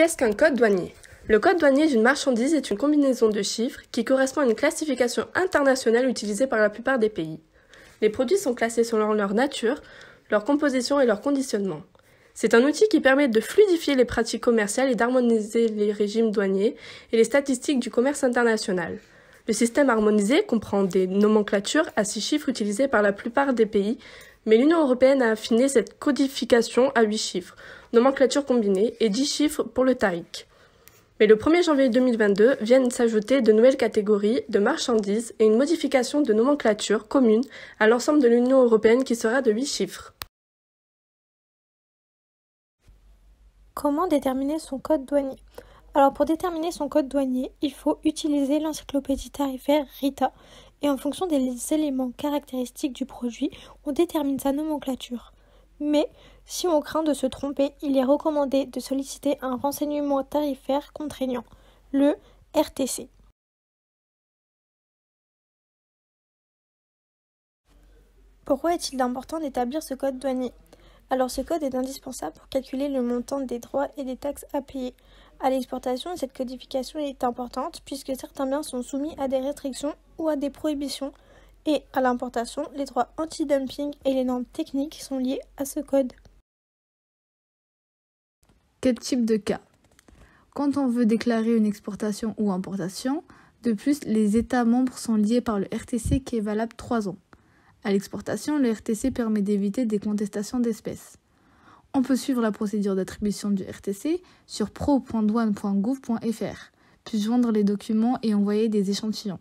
Qu'est-ce qu'un code douanier Le code douanier d'une marchandise est une combinaison de chiffres qui correspond à une classification internationale utilisée par la plupart des pays. Les produits sont classés selon leur nature, leur composition et leur conditionnement. C'est un outil qui permet de fluidifier les pratiques commerciales et d'harmoniser les régimes douaniers et les statistiques du commerce international. Le système harmonisé comprend des nomenclatures à six chiffres utilisées par la plupart des pays, mais l'Union européenne a affiné cette codification à 8 chiffres, nomenclature combinée, et 10 chiffres pour le tarif. Mais le 1er janvier 2022 viennent s'ajouter de nouvelles catégories de marchandises et une modification de nomenclature commune à l'ensemble de l'Union européenne qui sera de 8 chiffres. Comment déterminer son code douanier Alors pour déterminer son code douanier, il faut utiliser l'encyclopédie tarifaire RITA et en fonction des éléments caractéristiques du produit, on détermine sa nomenclature. Mais si on craint de se tromper, il est recommandé de solliciter un renseignement tarifaire contraignant, le RTC. Pourquoi est-il important d'établir ce code douanier Alors ce code est indispensable pour calculer le montant des droits et des taxes à payer à l'exportation, cette codification est importante puisque certains biens sont soumis à des restrictions ou à des prohibitions et à l'importation, les droits anti-dumping et les normes techniques sont liés à ce code. Quel type de cas Quand on veut déclarer une exportation ou importation, de plus, les États membres sont liés par le RTC qui est valable 3 ans. À l'exportation, le RTC permet d'éviter des contestations d'espèces. On peut suivre la procédure d'attribution du RTC sur pro.douane.gouv.fr, puis joindre les documents et envoyer des échantillons.